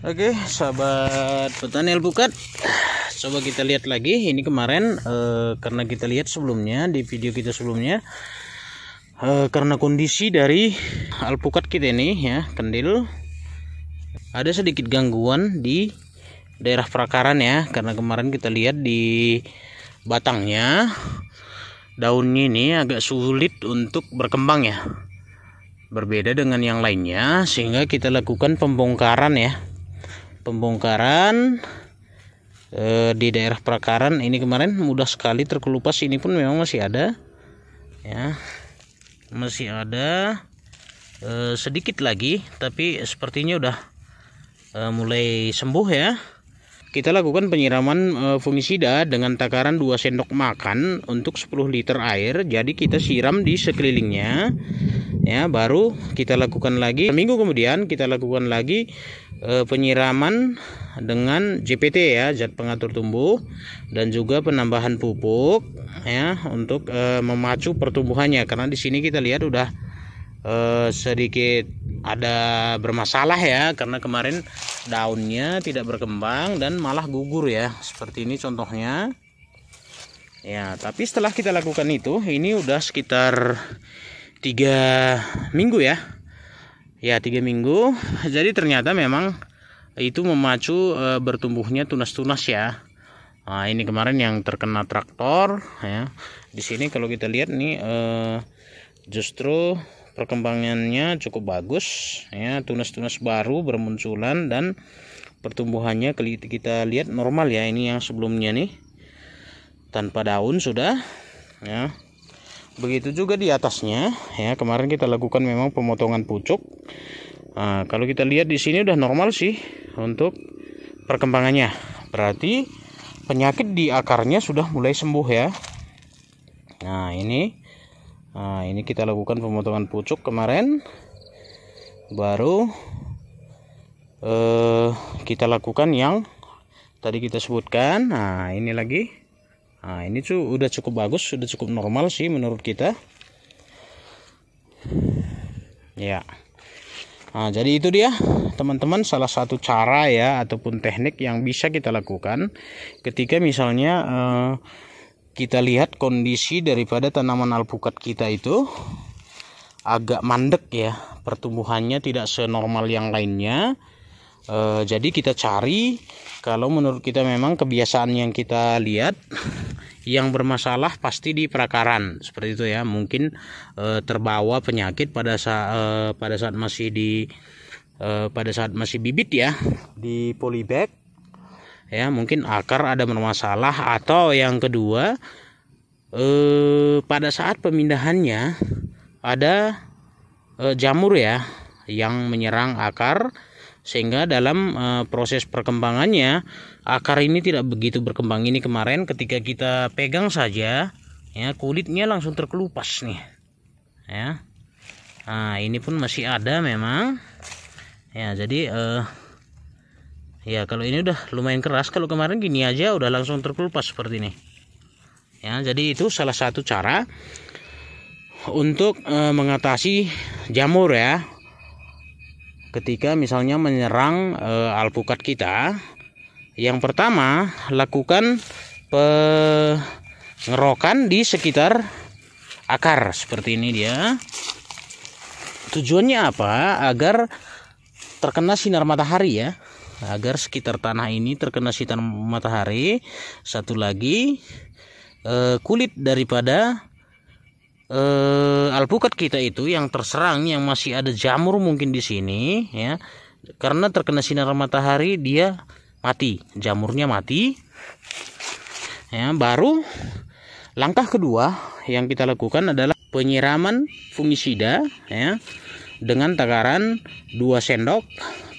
Oke, sahabat petani alpukat. Coba kita lihat lagi. Ini kemarin e, karena kita lihat sebelumnya di video kita sebelumnya e, karena kondisi dari alpukat kita ini ya, kendil ada sedikit gangguan di daerah perakaran ya karena kemarin kita lihat di batangnya daunnya ini agak sulit untuk berkembang ya. Berbeda dengan yang lainnya sehingga kita lakukan pembongkaran ya pembongkaran e, di daerah perakaran ini kemarin mudah sekali terkelupas ini pun memang masih ada ya masih ada e, sedikit lagi tapi sepertinya udah e, mulai sembuh ya kita lakukan penyiraman e, fungisida dengan takaran 2 sendok makan untuk 10 liter air. Jadi kita siram di sekelilingnya. Ya, baru kita lakukan lagi. Minggu kemudian kita lakukan lagi Eh, penyiraman dengan JPT ya zat pengatur tumbuh dan juga penambahan pupuk ya untuk e, memacu pertumbuhannya karena di sini kita lihat udah e, sedikit ada bermasalah ya karena kemarin daunnya tidak berkembang dan malah gugur ya seperti ini contohnya ya tapi setelah kita lakukan itu ini udah sekitar tiga minggu ya ya tiga minggu jadi ternyata memang itu memacu e, bertumbuhnya tunas-tunas ya nah, ini kemarin yang terkena traktor ya di sini kalau kita lihat nih e, justru perkembangannya cukup bagus ya tunas-tunas baru bermunculan dan pertumbuhannya kita lihat normal ya ini yang sebelumnya nih tanpa daun sudah ya begitu juga di atasnya ya kemarin kita lakukan memang pemotongan pucuk nah, kalau kita lihat di sini udah normal sih untuk perkembangannya berarti penyakit di akarnya sudah mulai sembuh ya nah ini nah, ini kita lakukan pemotongan pucuk kemarin baru eh, kita lakukan yang tadi kita sebutkan nah ini lagi Nah, ini tuh udah cukup bagus, udah cukup normal sih menurut kita. Ya. Nah, jadi itu dia teman-teman salah satu cara ya ataupun teknik yang bisa kita lakukan ketika misalnya eh, kita lihat kondisi daripada tanaman alpukat kita itu agak mandek ya pertumbuhannya tidak senormal yang lainnya e, jadi kita cari kalau menurut kita memang kebiasaan yang kita lihat yang bermasalah pasti di perakaran seperti itu ya mungkin e, terbawa penyakit pada saat e, eh, pada saat masih di e, pada saat masih bibit ya di polybag ya mungkin akar ada bermasalah atau yang kedua e, pada saat pemindahannya ada e, jamur ya yang menyerang akar sehingga dalam uh, proses perkembangannya akar ini tidak begitu berkembang ini kemarin ketika kita pegang saja ya kulitnya langsung terkelupas nih ya nah ini pun masih ada memang ya jadi uh, ya kalau ini udah lumayan keras kalau kemarin gini aja udah langsung terkelupas seperti ini ya jadi itu salah satu cara untuk e, mengatasi jamur ya ketika misalnya menyerang e, alpukat kita yang pertama lakukan pengerokan di sekitar akar seperti ini dia tujuannya apa agar terkena sinar matahari ya agar sekitar tanah ini terkena sinar matahari satu lagi e, kulit daripada eh, alpukat kita itu yang terserang yang masih ada jamur mungkin di sini ya karena terkena sinar matahari dia mati jamurnya mati ya baru langkah kedua yang kita lakukan adalah penyiraman fungisida ya dengan takaran 2 sendok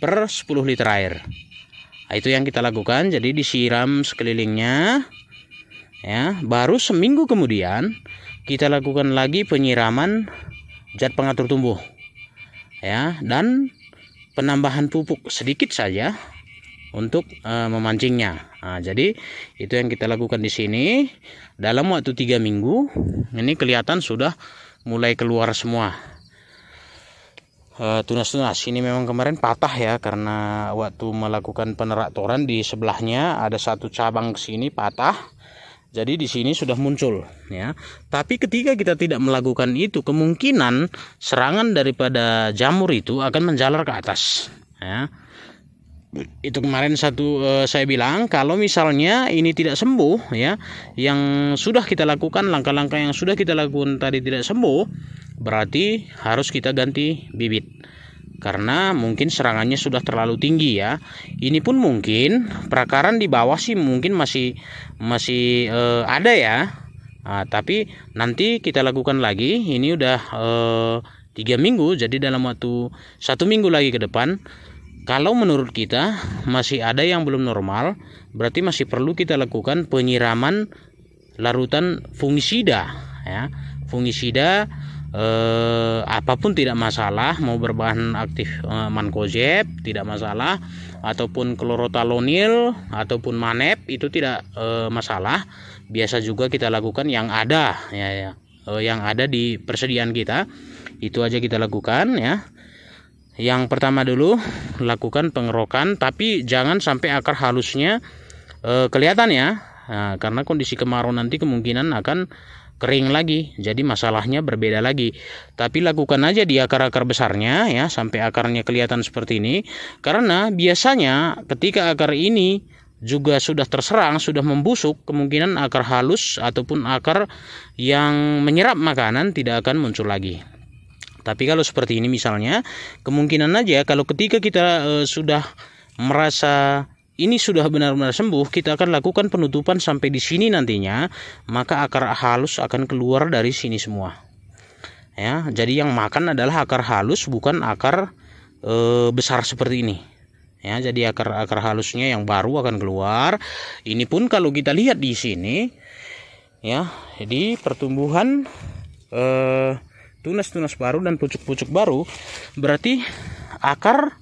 per 10 liter air nah, itu yang kita lakukan jadi disiram sekelilingnya ya baru seminggu kemudian kita lakukan lagi penyiraman zat pengatur tumbuh ya dan penambahan pupuk sedikit saja untuk e, memancingnya. Nah, jadi itu yang kita lakukan di sini dalam waktu tiga minggu ini kelihatan sudah mulai keluar semua eh, tunas-tunas. E, ini memang kemarin patah ya karena waktu melakukan peneratoran di sebelahnya ada satu cabang sini patah jadi di sini sudah muncul ya. Tapi ketika kita tidak melakukan itu, kemungkinan serangan daripada jamur itu akan menjalar ke atas ya. Itu kemarin satu eh, saya bilang kalau misalnya ini tidak sembuh ya, yang sudah kita lakukan langkah-langkah yang sudah kita lakukan tadi tidak sembuh, berarti harus kita ganti bibit karena mungkin serangannya sudah terlalu tinggi ya. Ini pun mungkin perakaran di bawah sih mungkin masih masih uh, ada ya. Nah, tapi nanti kita lakukan lagi. Ini udah eh, tiga uh, minggu, jadi dalam waktu satu minggu lagi ke depan, kalau menurut kita masih ada yang belum normal, berarti masih perlu kita lakukan penyiraman larutan fungisida ya. Fungisida eh, apapun tidak masalah mau berbahan aktif eh, mankozeb tidak masalah ataupun klorotalonil ataupun manep itu tidak eh, masalah biasa juga kita lakukan yang ada ya, ya eh, yang ada di persediaan kita itu aja kita lakukan ya yang pertama dulu lakukan pengerokan tapi jangan sampai akar halusnya eh, kelihatan ya nah, karena kondisi kemarau nanti kemungkinan akan kering lagi. Jadi masalahnya berbeda lagi. Tapi lakukan aja di akar-akar besarnya ya sampai akarnya kelihatan seperti ini karena biasanya ketika akar ini juga sudah terserang, sudah membusuk, kemungkinan akar halus ataupun akar yang menyerap makanan tidak akan muncul lagi. Tapi kalau seperti ini misalnya, kemungkinan aja kalau ketika kita e, sudah merasa ini sudah benar-benar sembuh, kita akan lakukan penutupan sampai di sini nantinya, maka akar halus akan keluar dari sini semua. Ya, jadi yang makan adalah akar halus bukan akar e, besar seperti ini. Ya, jadi akar-akar halusnya yang baru akan keluar. Ini pun kalau kita lihat di sini ya, jadi pertumbuhan e, tunas-tunas baru dan pucuk-pucuk baru berarti akar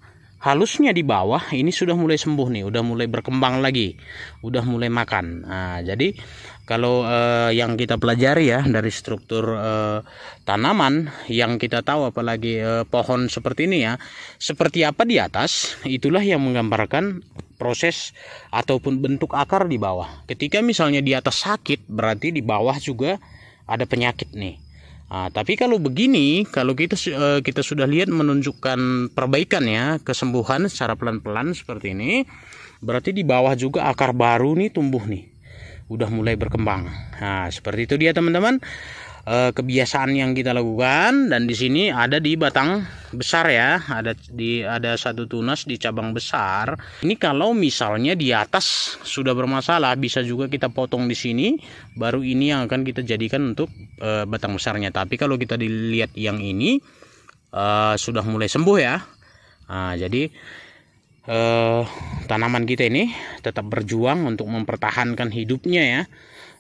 halusnya di bawah ini sudah mulai sembuh nih udah mulai berkembang lagi udah mulai makan nah, jadi kalau eh, yang kita pelajari ya dari struktur eh, tanaman yang kita tahu apalagi eh, pohon seperti ini ya seperti apa di atas itulah yang menggambarkan proses ataupun bentuk akar di bawah ketika misalnya di atas sakit berarti di bawah juga ada penyakit nih Nah, tapi kalau begini, kalau kita eh, kita sudah lihat menunjukkan perbaikan ya, kesembuhan secara pelan-pelan seperti ini, berarti di bawah juga akar baru nih tumbuh nih. Udah mulai berkembang. Nah, seperti itu dia teman-teman e, kebiasaan yang kita lakukan dan di sini ada di batang besar ya ada di ada satu tunas di cabang besar ini kalau misalnya di atas sudah bermasalah bisa juga kita potong di sini baru ini yang akan kita jadikan untuk e, batang besarnya tapi kalau kita dilihat yang ini e, sudah mulai sembuh ya nah, jadi tanaman kita ini tetap berjuang untuk mempertahankan hidupnya ya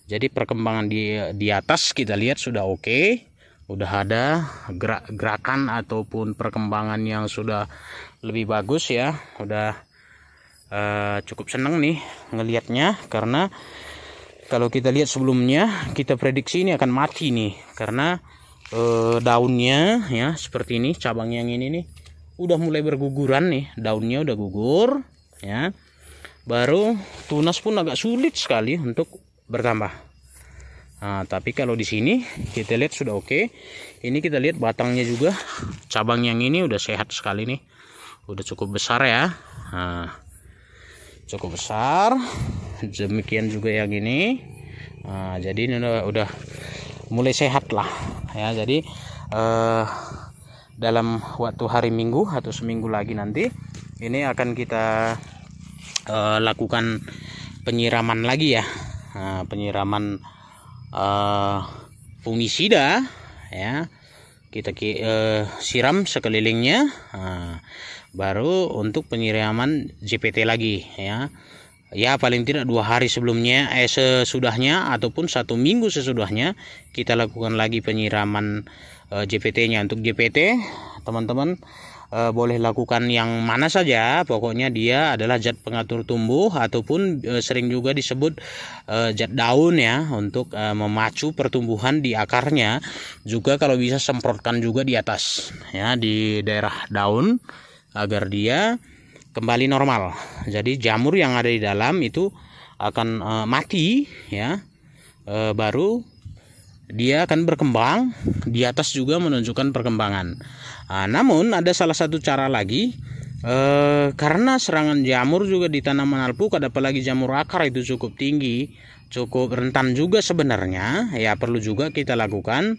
jadi perkembangan di di atas kita lihat sudah oke okay, udah ada gerak gerakan ataupun perkembangan yang sudah lebih bagus ya udah uh, cukup seneng nih ngelihatnya karena kalau kita lihat sebelumnya kita prediksi ini akan mati nih karena uh, daunnya ya seperti ini cabang yang ini nih udah mulai berguguran nih daunnya udah gugur ya baru tunas pun agak sulit sekali untuk bertambah nah, tapi kalau di sini kita lihat sudah oke okay. ini kita lihat batangnya juga cabang yang ini udah sehat sekali nih udah cukup besar ya nah, cukup besar demikian juga yang ini nah, jadi ini udah, udah mulai sehat lah ya jadi eh, dalam waktu hari minggu atau seminggu lagi nanti ini akan kita eh, lakukan penyiraman lagi ya nah, penyiraman uh, eh, fungisida ya kita uh, siram sekelilingnya nah, baru untuk penyiraman JPT lagi ya ya paling tidak dua hari sebelumnya eh sesudahnya ataupun satu minggu sesudahnya kita lakukan lagi penyiraman eh, JPT-nya untuk JPT teman-teman e, boleh lakukan yang mana saja pokoknya dia adalah zat pengatur tumbuh ataupun e, sering juga disebut e, zat daun ya untuk e, memacu pertumbuhan di akarnya juga kalau bisa semprotkan juga di atas ya di daerah daun agar dia kembali normal jadi jamur yang ada di dalam itu akan e, mati ya e, baru dia akan berkembang di atas juga menunjukkan perkembangan. Nah, namun ada salah satu cara lagi eh, karena serangan jamur juga di tanaman alpukat apalagi jamur akar itu cukup tinggi, cukup rentan juga sebenarnya. Ya perlu juga kita lakukan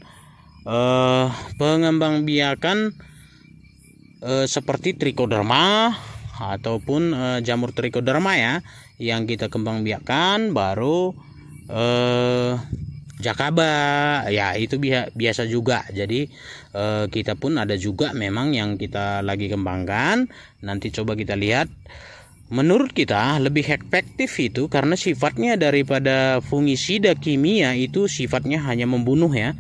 eh, pengembangbiakan eh, seperti trichoderma ataupun eh, jamur trichoderma ya yang kita kembangbiakan baru eh, Jakaba ya itu biasa juga jadi eh, kita pun ada juga memang yang kita lagi kembangkan nanti coba kita lihat menurut kita lebih efektif itu karena sifatnya daripada fungisida kimia itu sifatnya hanya membunuh ya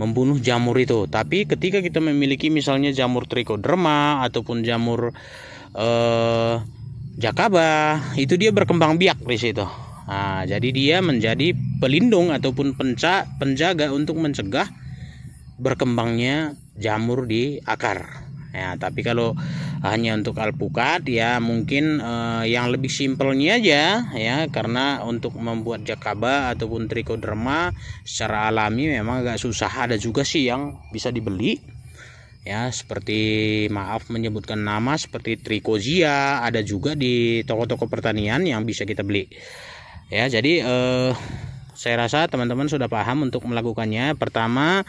membunuh jamur itu tapi ketika kita memiliki misalnya jamur trichoderma ataupun jamur eh, jakaba itu dia berkembang biak di situ Nah, jadi dia menjadi pelindung ataupun penca, penjaga untuk mencegah berkembangnya jamur di akar. Ya, tapi kalau hanya untuk alpukat ya mungkin eh, yang lebih simpelnya aja ya karena untuk membuat jakaba ataupun trichoderma secara alami memang agak susah ada juga sih yang bisa dibeli ya seperti maaf menyebutkan nama seperti trichozia ada juga di toko-toko pertanian yang bisa kita beli ya jadi eh, saya rasa teman-teman sudah paham untuk melakukannya pertama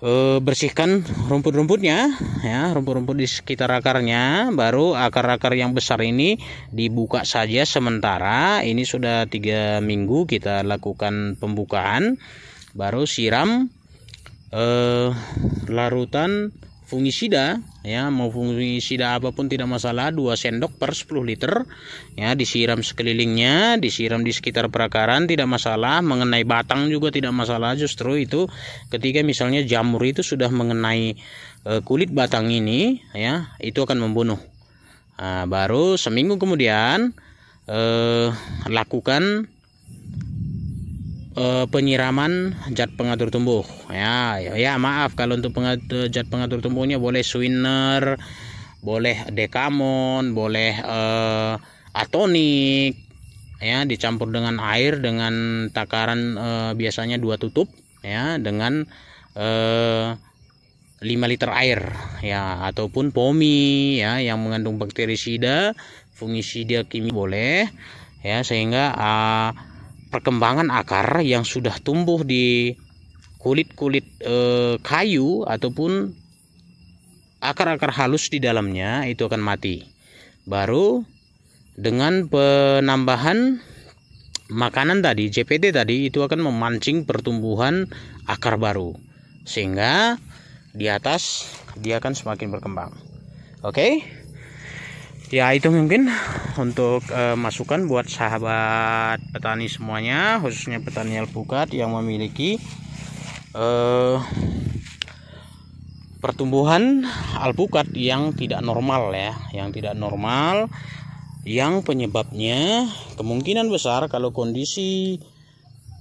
eh, bersihkan rumput-rumputnya ya rumput-rumput di sekitar akarnya baru akar-akar yang besar ini dibuka saja sementara ini sudah tiga minggu kita lakukan pembukaan baru siram eh, larutan fungisida ya mau fungisida apapun tidak masalah 2 sendok per 10 liter ya disiram sekelilingnya disiram di sekitar perakaran tidak masalah mengenai batang juga tidak masalah justru itu ketika misalnya jamur itu sudah mengenai e, kulit batang ini ya itu akan membunuh nah, baru seminggu kemudian e, lakukan Eh, penyiraman zat pengatur tumbuh ya ya, ya maaf kalau untuk pengatur, eh, zat pengatur tumbuhnya boleh swinner boleh dekamon boleh uh, atonik ya dicampur dengan air dengan takaran uh, biasanya dua tutup ya dengan uh, 5 liter air ya ataupun pomi ya yang mengandung bakterisida fungisida kimia boleh ya sehingga uh, perkembangan akar yang sudah tumbuh di kulit-kulit e, kayu ataupun akar-akar halus di dalamnya itu akan mati. Baru dengan penambahan makanan tadi, JPT tadi itu akan memancing pertumbuhan akar baru. Sehingga di atas dia akan semakin berkembang. Oke? Okay? ya itu mungkin untuk uh, masukan buat sahabat petani semuanya khususnya petani alpukat yang memiliki uh, pertumbuhan alpukat yang tidak normal ya yang tidak normal yang penyebabnya kemungkinan besar kalau kondisi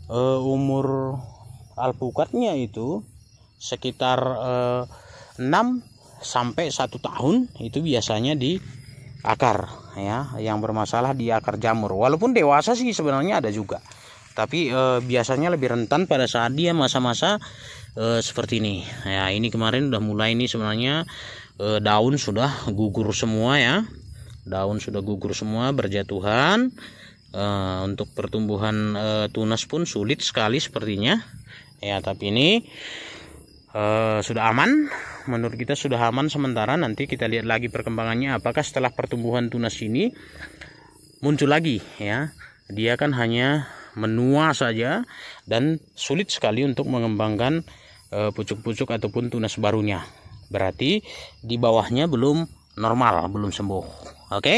uh, umur alpukatnya itu sekitar uh, 6 sampai 1 tahun itu biasanya di akar ya yang bermasalah di akar jamur walaupun dewasa sih sebenarnya ada juga tapi e, biasanya lebih rentan pada saat dia masa-masa e, seperti ini ya ini kemarin udah mulai ini sebenarnya e, daun sudah gugur semua ya daun sudah gugur semua berjatuhan e, untuk pertumbuhan e, tunas pun sulit sekali sepertinya ya tapi ini e, sudah aman menurut kita sudah aman sementara nanti kita lihat lagi perkembangannya apakah setelah pertumbuhan tunas ini muncul lagi ya dia kan hanya menua saja dan sulit sekali untuk mengembangkan eh, pucuk-pucuk ataupun tunas barunya berarti di bawahnya belum normal belum sembuh oke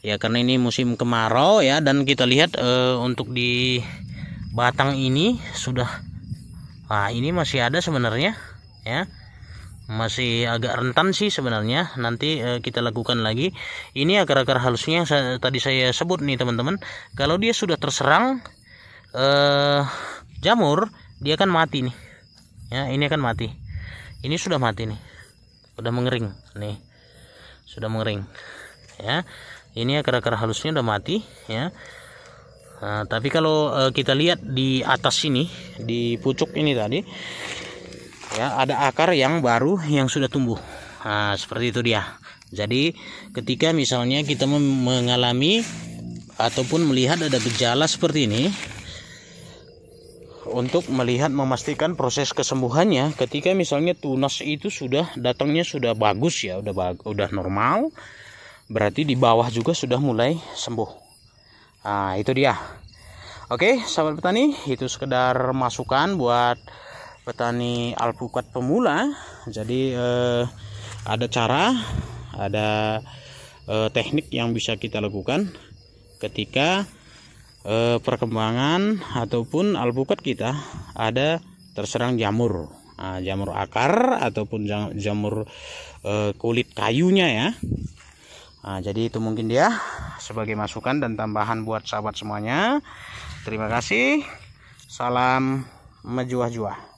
ya karena ini musim kemarau ya dan kita lihat e, untuk di batang ini sudah Nah, ini masih ada sebenarnya ya masih agak rentan sih sebenarnya nanti e, kita lakukan lagi ini akar-akar halusnya yang tadi saya sebut nih teman-teman kalau dia sudah terserang e, jamur dia akan mati nih ya ini akan mati ini sudah mati nih sudah mengering nih sudah mengering ya ini akar-akar halusnya udah mati ya nah, tapi kalau e, kita lihat di atas sini di pucuk ini tadi ya ada akar yang baru yang sudah tumbuh nah, seperti itu dia jadi ketika misalnya kita mengalami ataupun melihat ada gejala seperti ini untuk melihat memastikan proses kesembuhannya ketika misalnya tunas itu sudah datangnya sudah bagus ya udah bag, udah normal berarti di bawah juga sudah mulai sembuh nah itu dia oke sahabat petani itu sekedar masukan buat petani alpukat pemula jadi eh, ada cara ada eh, teknik yang bisa kita lakukan ketika eh, perkembangan ataupun alpukat kita ada terserang jamur nah, jamur akar ataupun jamur eh, kulit kayunya ya Nah, jadi itu mungkin dia sebagai masukan dan tambahan buat sahabat semuanya. Terima kasih. Salam mejuah-juah.